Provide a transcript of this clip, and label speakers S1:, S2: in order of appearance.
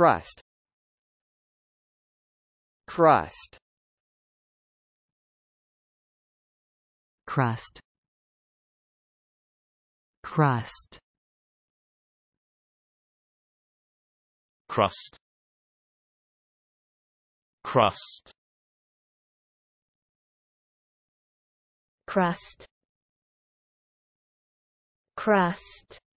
S1: crust crust crust crust crust crust crust crust